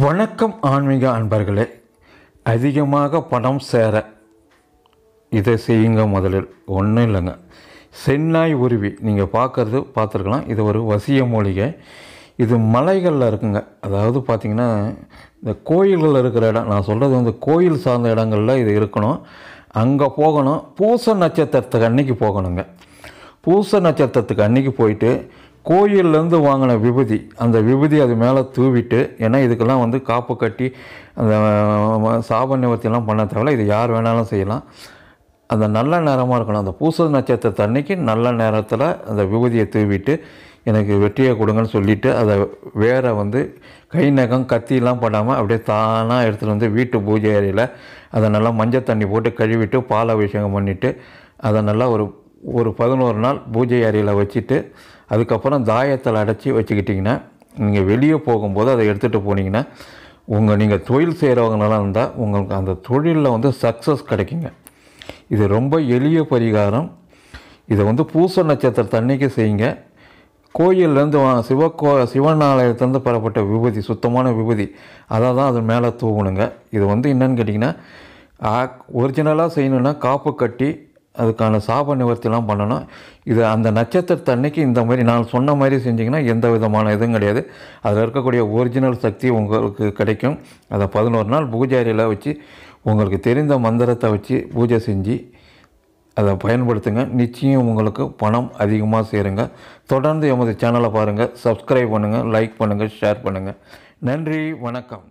வணக்கம் ஆன்மீக அன்பர்களே அதிகமாக பணம் சேர இதை செய்யுங்க முதலில் ஒன்றும் இல்லைங்க சென்னாய் உருவி நீங்கள் பார்க்குறது பார்த்துருக்கலாம் இது ஒரு வசிய மூலிகை இது மலைகளில் இருக்குங்க அதாவது பார்த்திங்கன்னா இந்த கோயில்களில் இருக்கிற இடம் நான் சொல்கிறது வந்து கோயில் சார்ந்த இடங்களில் இது இருக்கணும் அங்கே போகணும் பூச நட்சத்திரத்துக்கு அன்னைக்கு போகணுங்க பூச நட்சத்திரத்துக்கு அன்னைக்கு போயிட்டு கோயில்லேருந்து வாங்கின விபூதி அந்த விபூதி அது மேலே தூவிட்டு ஏன்னா இதுக்கெல்லாம் வந்து காப்பு கட்டி அந்த சாப நிவர்த்தியெல்லாம் பண்ண தேவையில்ல இது யார் வேணாலும் செய்யலாம் அந்த நல்ல நேரமாக இருக்கணும் அந்த பூச நட்சத்திரத்தை அன்னைக்கு நல்ல நேரத்தில் அந்த விபூதியை தூவிட்டு எனக்கு வெற்றியை கொடுங்கன்னு சொல்லிவிட்டு அதை வேற வந்து கை நகம் கத்திலாம் படாமல் அப்படியே தானாக எடுத்துகிட்டு வந்து வீட்டு பூஜை அறையில் அதை நல்லா மஞ்சள் தண்ணி போட்டு கழுவிட்டு பால் அபிஷேகம் பண்ணிவிட்டு அதை நல்லா ஒரு ஒரு பதினோரு நாள் பூஜை அறையில் வச்சுட்டு அதுக்கப்புறம் தாயத்தில் அடைச்சி வச்சுக்கிட்டிங்கன்னா நீங்கள் வெளியே போகும்போது அதை எடுத்துகிட்டு போனீங்கன்னா உங்கள் நீங்கள் தொழில் செய்கிறவங்களாம் இருந்தால் உங்களுக்கு அந்த தொழிலில் வந்து சக்ஸஸ் கிடைக்குங்க இது ரொம்ப எளிய பரிகாரம் இதை வந்து பூச நட்சத்திர தண்ணிக்கு செய்யுங்க கோயிலேருந்து சிவகோ சிவன் ஆலயத்துலேருந்து பெறப்பட்ட விபூதி சுத்தமான விபூதி அதை தான் அது மேலே தூவணுங்க இது வந்து என்னென்னு கேட்டிங்கன்னா ஒரிஜினலாக செய்யணுன்னா காப்பு கட்டி அதுக்கான சாப நிவர்த்திலாம் பண்ணணும் இது அந்த நட்சத்திரத்தை அன்னைக்கு இந்த மாதிரி நான் சொன்ன மாதிரி செஞ்சிங்கன்னா எந்த விதமான இதுவும் கிடையாது அதில் இருக்கக்கூடிய ஒரிஜினல் சக்தி உங்களுக்கு கிடைக்கும் அதை பதினோரு நாள் பூஜாரியில் வச்சு உங்களுக்கு தெரிந்த மந்திரத்தை வச்சு பூஜை செஞ்சு அதை பயன்படுத்துங்க நிச்சயம் உங்களுக்கு பணம் அதிகமாக சேருங்க தொடர்ந்து எமது சேனலை பாருங்கள் சப்ஸ்கிரைப் பண்ணுங்கள் லைக் பண்ணுங்கள் ஷேர் பண்ணுங்கள் நன்றி வணக்கம்